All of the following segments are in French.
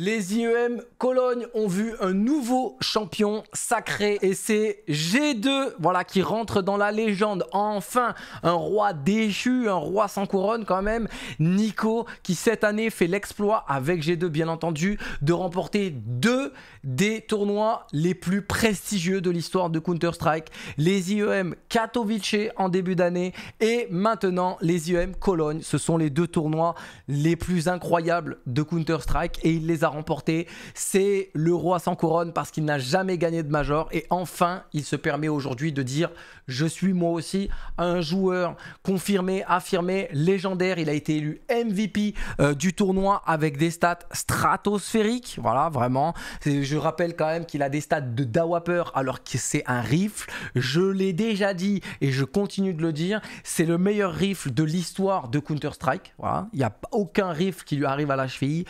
Les IEM Cologne ont vu un nouveau champion sacré et c'est G2 voilà, qui rentre dans la légende. Enfin, un roi déchu, un roi sans couronne quand même. Nico qui cette année fait l'exploit avec G2 bien entendu de remporter deux des tournois les plus prestigieux de l'histoire de Counter-Strike. Les IEM Katowice en début d'année et maintenant les IEM Cologne. Ce sont les deux tournois les plus incroyables de Counter-Strike et il les a remporté. C'est le roi sans couronne parce qu'il n'a jamais gagné de major. Et enfin, il se permet aujourd'hui de dire Je suis moi aussi un joueur confirmé, affirmé, légendaire. Il a été élu MVP euh, du tournoi avec des stats stratosphériques. Voilà, vraiment. Je rappelle quand même qu'il a des stats de Dawapper alors que c'est un rifle. Je l'ai déjà dit et je continue de le dire c'est le meilleur rifle de l'histoire de Counter-Strike. Voilà, il n'y a aucun rifle qui lui arrive à la cheville.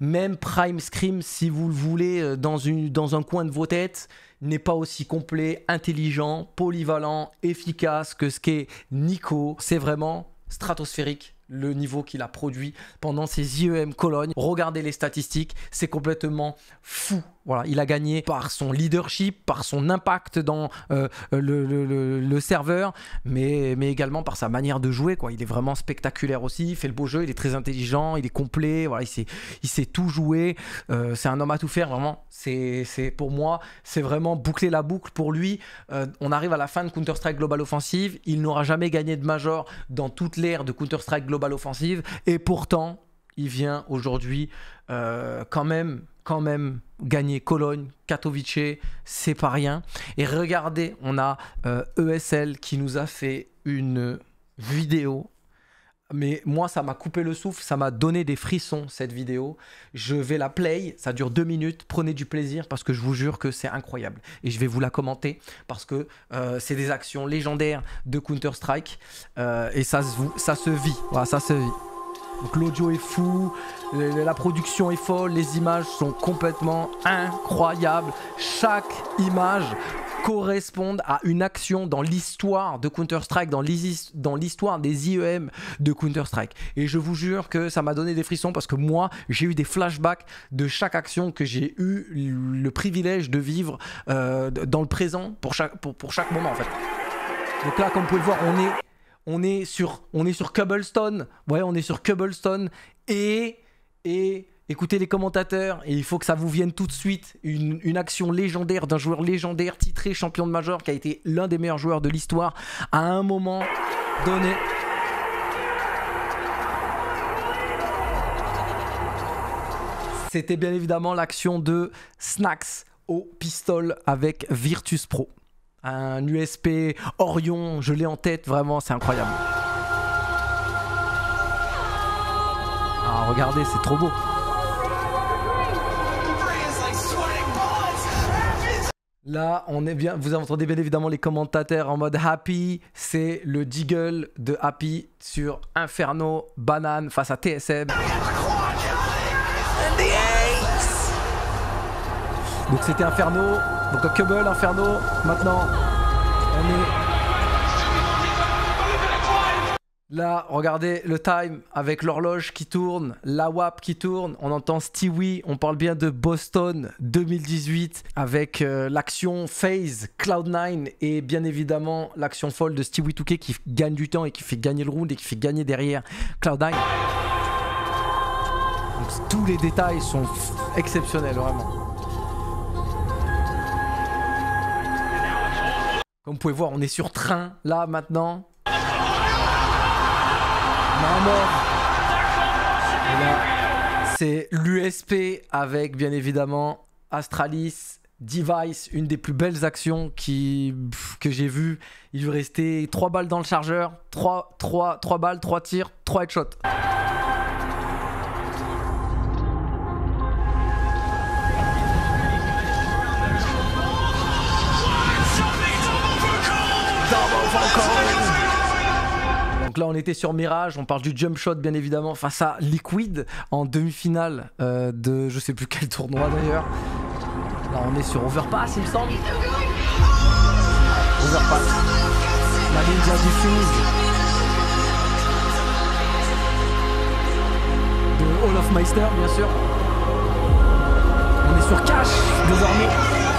Même Prime Time Scream, si vous le voulez, euh, dans, dans un coin de vos têtes, n'est pas aussi complet, intelligent, polyvalent, efficace que ce qu'est Nico. C'est vraiment stratosphérique le niveau qu'il a produit pendant ses IEM Cologne. Regardez les statistiques, c'est complètement fou. Voilà, il a gagné par son leadership, par son impact dans euh, le, serveur, mais, mais également par sa manière de jouer. Quoi. Il est vraiment spectaculaire aussi, il fait le beau jeu, il est très intelligent, il est complet, voilà, il, sait, tout jouer. Euh, c'est un homme à tout faire, vraiment. C'est Pour moi, c'est vraiment boucler la boucle pour lui. Euh, on arrive à la fin de Counter-Strike Global Offensive, il n'aura jamais gagné de major dans toute l'ère de Counter-Strike Global l'offensive Et pourtant, il vient aujourd'hui euh, quand même quand même gagner Cologne, Katowice, c'est pas rien. Et regardez, on a ESL euh, e qui nous a fait une vidéo mais moi, ça m'a coupé le souffle, ça m'a donné des frissons, cette vidéo. Je vais la play, ça dure deux minutes, prenez du plaisir parce que je vous jure que c'est incroyable. Et je vais vous la commenter parce que euh, c'est des actions légendaires de Counter-Strike euh, et ça se, ça vit, ça se vit. Donc l'audio est fou, la production est folle, les images sont complètement incroyables. Chaque image correspondent à une action dans l'histoire de Counter-Strike, dans l'histoire des IEM de Counter-Strike. Et je vous jure que ça m'a donné des frissons parce que moi, j'ai eu des flashbacks de chaque action que j'ai eu le privilège de vivre euh, dans le présent pour chaque, pour, pour chaque moment en fait. Donc là, comme vous pouvez le voir, on est, on est, sur, on est sur Cobblestone. Ouais, on est sur Cobblestone et, et écoutez les commentateurs et il faut que ça vous vienne tout de suite une, action légendaire d'un joueur légendaire titré champion de major qui a été l'un des meilleurs joueurs de l'histoire à un moment donné. C'était bien évidemment l'action de Snacks au pistol avec Virtus Pro. Un USP Orion, je l'ai en tête, vraiment, c'est incroyable. Ah, regardez, c'est trop beau. Là, on est bien, vous entendez bien évidemment les commentateurs en mode Happy. C'est le jiggle de Happy sur Inferno Banane face à TSM. Donc c'était Inferno, donc Cubble, Inferno. Maintenant, on est Là, regardez le time avec l'horloge qui tourne, la WAP qui tourne, on entend Stewie, on parle bien de Boston 2018 avec euh, l'action Phase, Cloud9 et bien évidemment l'action folle de Stewie Touquet qui gagne du temps et qui fait gagner le round et qui fait gagner derrière Cloud9. tous les détails sont exceptionnels vraiment. Comme vous pouvez voir, on est sur train là maintenant c'est l'USP avec bien évidemment Astralis, Device, une des plus belles actions qui, que j'ai vues. Il lui restait 3 balles dans le chargeur, 3, 3, 3 balles, 3 tirs, 3 headshots. Donc là, on était sur Mirage, on parle du jump shot bien évidemment face à Liquid en demi-finale euh, de je sais plus quel tournoi d'ailleurs. Là, on est sur Overpass, il me semble. Overpass. La ninja du De Olaf Meister, bien sûr. On est sur Cash désormais.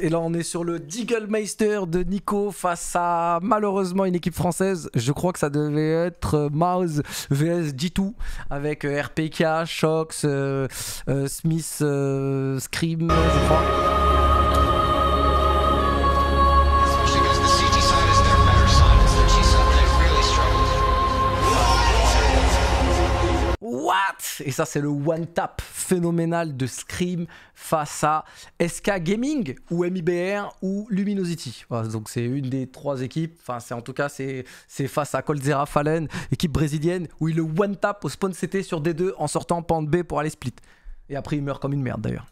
et là on est sur le Meister de Nico face à malheureusement une équipe française. Je crois que ça devait être euh, Mouse vs G2 avec euh, RPK, Shox, euh, Smith, Scream, Et ça, c'est le one-tap phénoménal de Scream face à SK Gaming ou MIBR ou Luminosity. donc, c'est une des trois équipes. Enfin, c'est en tout cas, c'est face à Coldzera Fallen, équipe brésilienne, où il le one-tap au spawn CT sur D2 en sortant pente B pour aller split. Et après, il meurt comme une merde d'ailleurs.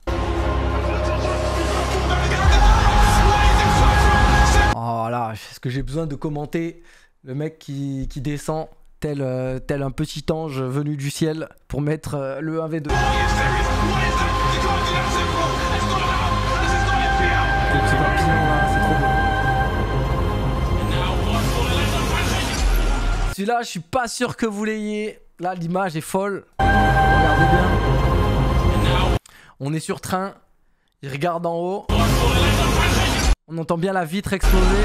Oh là, est-ce que j'ai besoin de commenter le mec qui, qui descend tel, euh, tel un petit ange venu du ciel pour mettre euh, le 1v2. Celui-là, je suis pas sûr que vous l'ayez. Là, l'image est folle. Regardez bien. On est sur train. Il regarde en haut. On entend bien la vitre exploser.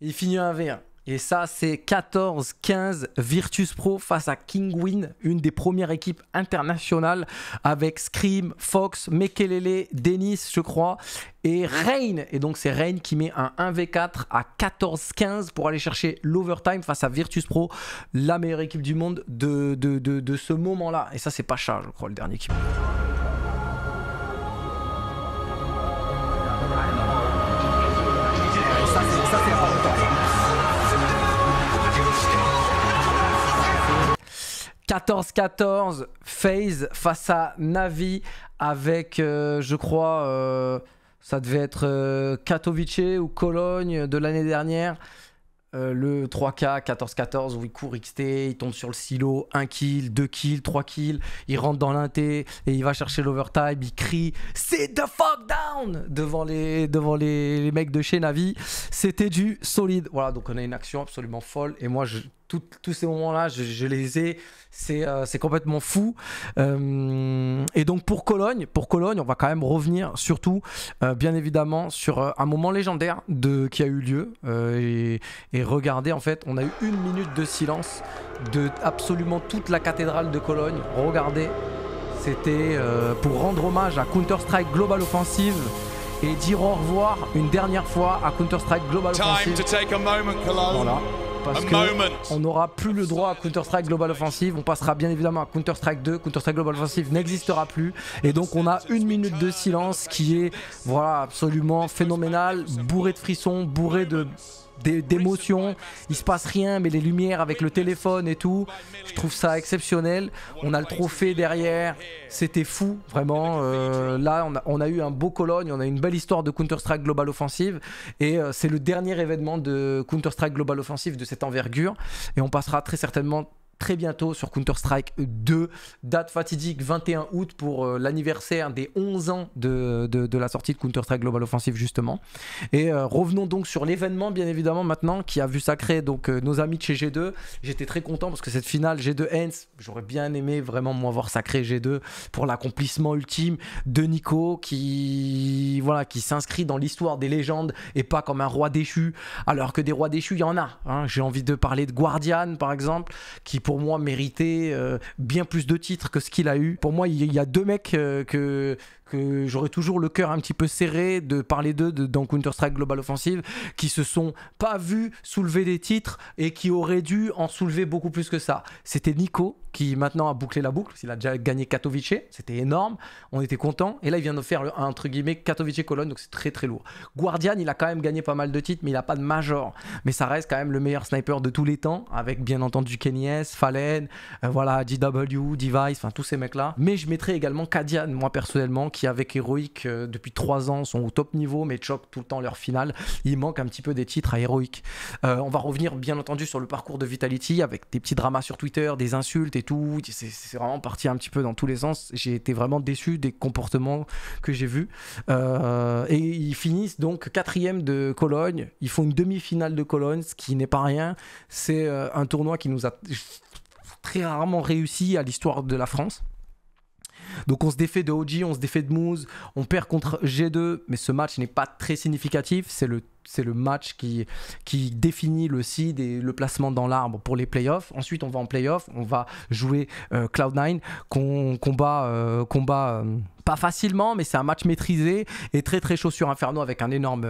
il finit un V1. Et ça, c'est 14-15 Virtus Pro face à Kingwin, une des premières équipes internationales avec Scream, Fox, Mekelele, Dennis, je crois, et Reign. Et donc, c'est Rain qui met un 1v4 à 14-15 pour aller chercher l'overtime face à Virtus Pro, la meilleure équipe du monde de, de ce moment-là. Et ça, c'est Pacha, je crois, le dernier qui. 14-14, phase face à Navi avec, euh, je crois, euh, ça devait être euh, Katowice ou Cologne de l'année dernière. Euh, le 3K, 14-14, où il court XT, il tombe sur le silo, 1 kill, 2 kills, 3 kills, il rentre dans l'inté et il va chercher l'overtime, il crie C'est the fuck down devant les, devant les, mecs de chez Navi. C'était du solide. Voilà, donc on a une action absolument folle. Et moi, je, tous ces moments-là, je, les ai. C'est euh, complètement fou. Euh, et donc pour Cologne, pour Cologne, on va quand même revenir surtout, euh, bien évidemment, sur euh, un moment légendaire de, qui a eu lieu. Euh, et, regardez, en fait, on a eu une minute de silence de absolument toute la cathédrale de Cologne. Regardez, c'était pour rendre hommage à Counter-Strike Global Offensive et dire au revoir une dernière fois à Counter-Strike Global Offensive. On n'aura plus le droit à Counter-Strike Global Offensive. On passera bien évidemment à Counter-Strike 2. Counter-Strike Global Offensive n'existera plus. Et donc on a une minute de silence qui est voilà, absolument phénoménale, Bourré de frissons, Bourré de d'émotion, il se passe rien, mais les lumières avec le téléphone et tout, je trouve ça exceptionnel. On a le trophée derrière, c'était fou, vraiment. Euh, là, on a, eu un beau Cologne, on a une belle histoire de Counter-Strike Global Offensive, et euh, c'est le dernier événement de Counter-Strike Global Offensive de cette envergure, et on passera très certainement très bientôt sur Counter-Strike 2. Date fatidique 21 août pour euh, l'anniversaire des 11 ans de, de, la sortie de Counter-Strike Global Offensive justement. Et euh, revenons donc sur l'événement bien évidemment maintenant qui a vu sacrer donc euh, nos amis de chez G2. J'étais très content parce que cette finale G2 Hens, j'aurais bien aimé vraiment moi voir sacré G2 pour l'accomplissement ultime de Nico qui voilà qui s'inscrit dans l'histoire des légendes et pas comme un roi déchu alors que des rois déchus il y en a. Hein. J'ai envie de parler de Guardian par exemple qui pour pour moi méritait euh, bien plus de titres que ce qu'il a eu. Pour moi, il y a deux mecs euh, que, j'aurais toujours le cœur un petit peu serré de parler d'eux de, dans Counter-Strike Global Offensive, qui se sont pas vus soulever des titres et qui auraient dû en soulever beaucoup plus que ça. C'était Nico qui maintenant a bouclé la boucle, il a déjà gagné Katowice, c'était énorme, on était content, et là il vient de faire le, entre guillemets Katowice Cologne, donc c'est très très lourd. Guardian, il a quand même gagné pas mal de titres, mais il n'a pas de major, mais ça reste quand même le meilleur sniper de tous les temps, avec bien entendu Kenny Fallen, euh, voilà, DW, Device, enfin tous ces mecs-là. Mais je mettrais également Kadian, moi personnellement, qui avec Heroic euh, depuis 3 ans sont au top niveau mais choc tout le temps leur finale. Il manque un petit peu des titres à Heroic. Euh, on va revenir bien entendu sur le parcours de Vitality avec des petits dramas sur Twitter, des insultes et tout. C'est vraiment parti un petit peu dans tous les sens. J'ai été vraiment déçu des comportements que j'ai vus. Euh, et ils finissent donc quatrième de Cologne. Ils font une demi-finale de Cologne, ce qui n'est pas rien. C'est un tournoi qui nous a très rarement réussi à l'histoire de la France. Donc on se défait de OG, on se défait de Moose, on perd contre G2, mais ce match n'est pas très significatif. C'est le, match qui, définit le seed et le placement dans l'arbre pour les playoffs. Ensuite, on va en playoffs, on va jouer euh, Cloud9, qu'on combat. combat euh, euh, pas facilement, mais c'est un match maîtrisé et très très chaud sur Inferno avec énorme,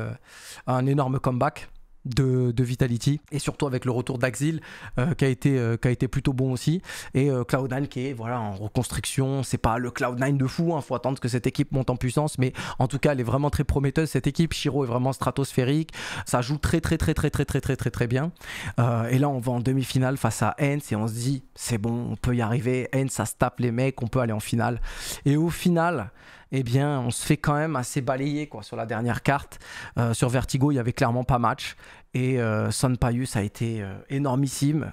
un énorme comeback de, Vitality et surtout avec le retour d'Axil euh, qui a été euh, qui a été plutôt bon aussi et euh, Cloud9 qui est voilà en reconstruction c'est pas le Cloud9 de fou il hein. faut attendre que cette équipe monte en puissance mais en tout cas elle est vraiment très prometteuse cette équipe Shiro est vraiment stratosphérique ça joue très très très très très très très très très bien et là on va en demi-finale face à Hens et on se dit c'est bon on peut y arriver Hens ça se tape les mecs on peut aller en finale et au final eh bien, on se fait quand même assez balayer quoi, sur la dernière carte. Euh, sur Vertigo, il n'y avait clairement pas match. Et euh, Son a été euh, énormissime.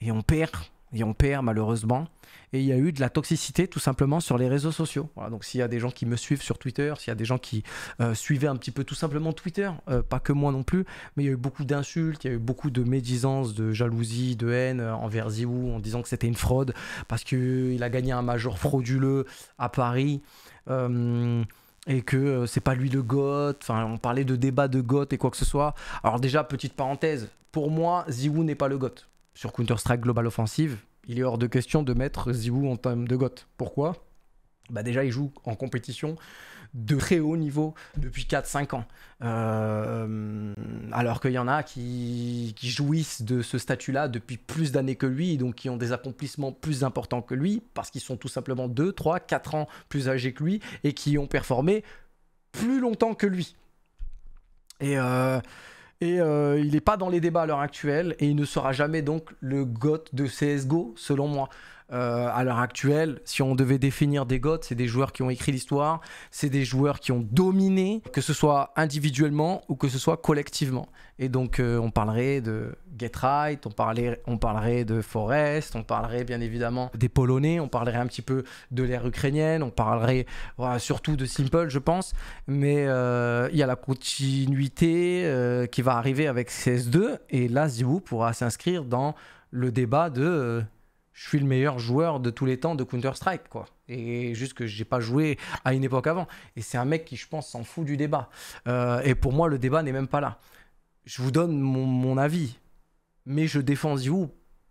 Et on perd et on perd malheureusement. Et il y a eu de la toxicité tout simplement sur les réseaux sociaux. donc s'il y a des gens qui me suivent sur Twitter, s'il y a des gens qui euh, suivaient un petit peu tout simplement Twitter, euh, pas que moi non plus, mais il y a eu beaucoup d'insultes, il y a eu beaucoup de médisance, de jalousie, de haine euh, envers Ziou en disant que c'était une fraude parce qu'il a gagné un major frauduleux à Paris. et que c'est pas lui le goth, enfin on parlait de débat de goth et quoi que ce soit. Alors déjà petite parenthèse, pour moi Ziou n'est pas le goth sur Counter-Strike Global Offensive, il est hors de question de mettre Ziwu en termes de GOT. Pourquoi bah déjà, il joue en compétition de très haut niveau depuis 4-5 ans. Euh, alors qu'il y en a qui, jouissent de ce statut-là depuis plus d'années que lui, donc qui ont des accomplissements plus importants que lui, parce qu'ils sont tout simplement 2, 3, 4 ans plus âgés que lui, et qui ont performé plus longtemps que lui. Et euh, et euh, il n'est pas dans les débats à l'heure actuelle et il ne sera jamais donc le GOT de CSGO, selon moi. Euh, à l'heure actuelle, si on devait définir des GOAT, c'est des joueurs qui ont écrit l'histoire, c'est des joueurs qui ont dominé, que ce soit individuellement ou que ce soit collectivement. Et donc, euh, on parlerait de Get Right, on, parlerait, on parlerait de Forest, on parlerait bien évidemment des Polonais, on parlerait un petit peu de l'ère ukrainienne, on parlerait surtout de Simple, je pense. Mais euh, il y a la continuité qui va arriver avec CS2, et là, Zibou pourra s'inscrire dans le débat de je suis le meilleur joueur de tous les temps de Counter-Strike, quoi. Et juste que j'ai pas joué à une époque avant. Et c'est un mec qui, je pense, s'en fout du débat. Euh, et pour moi, le débat n'est même pas là. Je vous donne mon, avis, mais je défends vous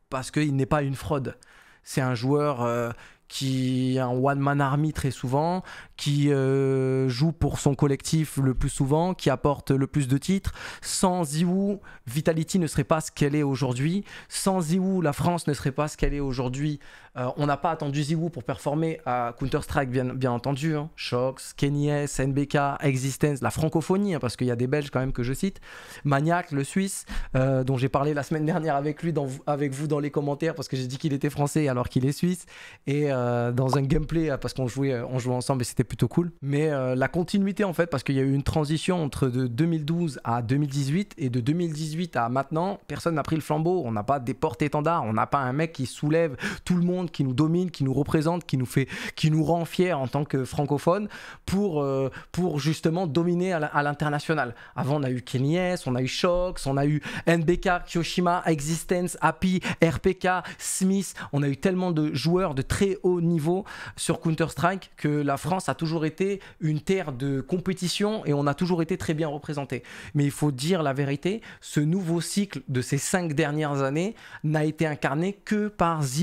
parce qu'il n'est pas une fraude. C'est un joueur euh, qui a un one-man army très souvent, qui euh, joue pour son collectif le plus souvent, qui apporte le plus de titres. Sans ZywOo, Vitality ne serait pas ce qu'elle est aujourd'hui. Sans ZywOo, la France ne serait pas ce qu'elle est aujourd'hui. Euh, on n'a pas attendu ZywOo pour performer à Counter-Strike, bien, bien, entendu. Hein. Shox, Kenny NBK, Existence, la francophonie, hein, parce qu'il y a des Belges quand même que je cite. Maniac, le Suisse, euh, dont j'ai parlé la semaine dernière avec lui, dans, avec vous dans les commentaires, parce que j'ai dit qu'il était français alors qu'il est suisse. Et dans un gameplay, parce qu'on jouait, on jouait ensemble et c'était plutôt cool. Mais euh, la continuité en fait, parce qu'il y a eu une transition entre de 2012 à 2018 et de 2018 à maintenant, personne n'a pris le flambeau. On n'a pas des portes étendards, on n'a pas un mec qui soulève tout le monde, qui nous domine, qui nous représente, qui nous fait, qui nous rend fier en tant que francophone pour euh, pour justement dominer à l'international. Avant, on a eu Kenyes, on a eu Shox, on a eu NBK, Kyoshima, Existence, Happy, RPK, Smith. On a eu tellement de joueurs de très haut niveau sur Counter Strike que la France a toujours été une terre de compétition et on a toujours été très bien représenté. Mais il faut dire la vérité, ce nouveau cycle de ces cinq dernières années n'a été incarné que par Zivu.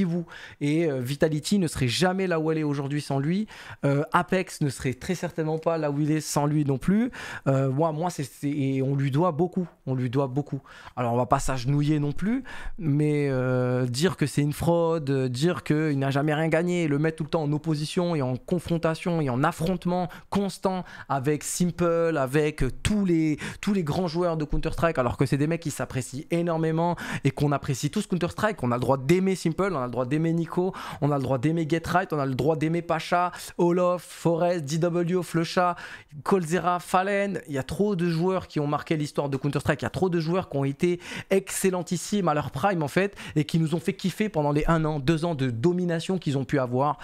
Et euh, Vitality ne serait jamais là où elle est aujourd'hui sans lui. Euh, Apex ne serait très certainement pas là où il est sans lui non plus. Euh, moi, moi c'est, et on lui doit beaucoup. On lui doit beaucoup. Alors, on va pas s'agenouiller non plus, mais dire que c'est une fraude, dire qu'il n'a jamais rien gagné, le mettre tout le temps en opposition et en confrontation et en affrontement constant avec Simple, avec tous les, tous les grands joueurs de Counter-Strike, alors que c'est des mecs qui s'apprécient énormément et qu'on apprécie tous Counter-Strike. On a le droit d'aimer Simple, on a le droit d'aimer Nico, on a le droit d'aimer Get Right, on a le droit d'aimer Pacha, Olof, Forest, DW, Flecha, Colzera, Fallen. Il y a trop de joueurs qui ont marqué l'histoire de Counter-Strike. Il y a trop de joueurs qui ont été excellentissimes à leur prime en fait et qui nous ont fait kiffer pendant les 1 an, 2 ans de domination qu'ils ont pu avoir.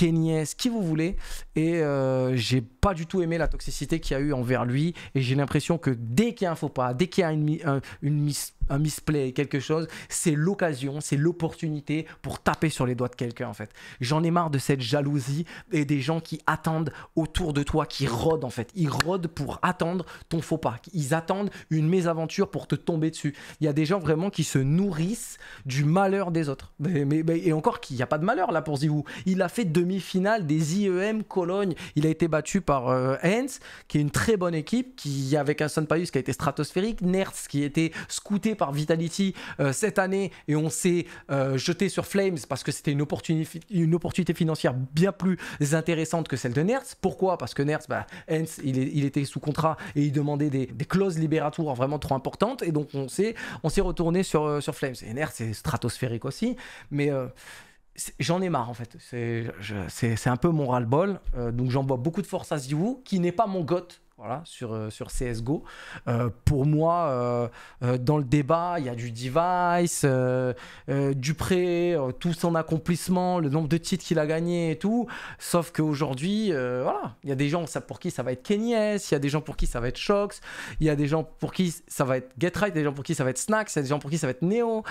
S, qui vous voulez. Et euh, euh, j'ai pas du tout aimé la toxicité qu'il y a eu envers lui. Et j'ai l'impression que dès qu'il y a un faux pas, dès qu'il y a une, une, un misplay, quelque chose, c'est l'occasion, c'est l'opportunité pour taper sur les doigts de quelqu'un en fait. J'en ai marre de cette jalousie et des gens qui attendent autour de toi, qui rôdent en fait. Ils rôdent pour attendre ton faux pas. Ils attendent une mésaventure pour te tomber dessus. Il y a des gens vraiment qui se nourrissent du malheur des autres. Mais, et encore qu'il n'y a pas de malheur là pour Zivou. Il a fait demi-finale des IEM Cologne. Il a été battu par euh, qui est une très bonne équipe, qui avec un Son qui a été stratosphérique, Nertz qui était scouté par Vitality euh, cette année et on s'est euh, jeté sur Flames parce que c'était une, opportunité financière bien plus intéressante que celle de Nertz. Pourquoi Parce que Nertz, bah, il, était sous contrat et il demandait des, clauses libératoires vraiment trop importantes et donc on s'est retourné euh, sur, Flames. Et Nertz, c'est stratosphérique aussi, mais j'en ai marre en fait. C'est un peu mon ras-le-bol. donc j'en bois beaucoup de force à Ziwu, qui n'est pas mon goth voilà, sur, euh, sur CSGO. Euh, pour moi, euh, dans le débat, il y a du Device, du prêt tout son accomplissement, le nombre de titres qu'il a gagné et tout. Sauf qu'aujourd'hui, voilà, il y a des gens pour qui ça va être Kenyes, il y a des gens pour qui ça va être Shox, il y a des gens pour qui ça va être Get Right, des gens pour qui ça va être Snacks, des gens pour qui ça va être Neo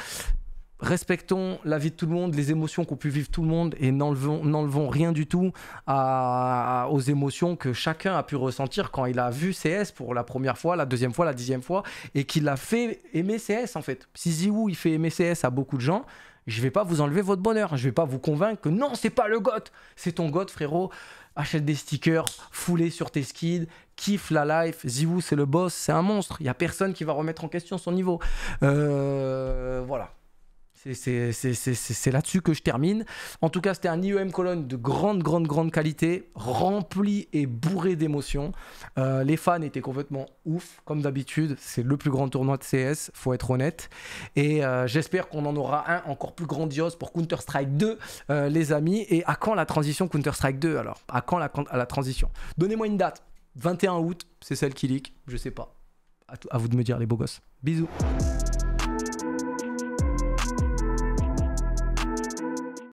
respectons la vie de tout le monde, les émotions qu'ont pu vivre tout le monde et n'enlevons rien du tout aux émotions que chacun a pu ressentir quand il a vu CS pour la première fois, la deuxième fois, la dixième fois et qu'il a fait aimer CS en fait. Si Ziou il fait aimer CS à beaucoup de gens, je vais pas vous enlever votre bonheur, je vais pas vous convaincre que non, c'est pas le goth, c'est ton goth frérot. Achète des stickers, foulez sur tes skids, kiffe la life. Ziou, c'est le boss, c'est un monstre. Il y a personne qui va remettre en question son niveau. Euh, voilà. C'est là-dessus que je termine. En tout cas, c'était un IEM Cologne de grande, grande, grande qualité, rempli et bourré d'émotions. Euh, les fans étaient complètement ouf, comme d'habitude. C'est le plus grand tournoi de CS, faut être honnête. Et euh, j'espère qu'on en aura un encore plus grandiose pour Counter-Strike 2, euh, les amis. Et à quand la transition Counter-Strike 2 alors À quand la, à la transition Donnez-moi une date. 21 août, c'est celle qui leak, je sais pas. À, à vous de me dire, les beaux gosses. Bisous.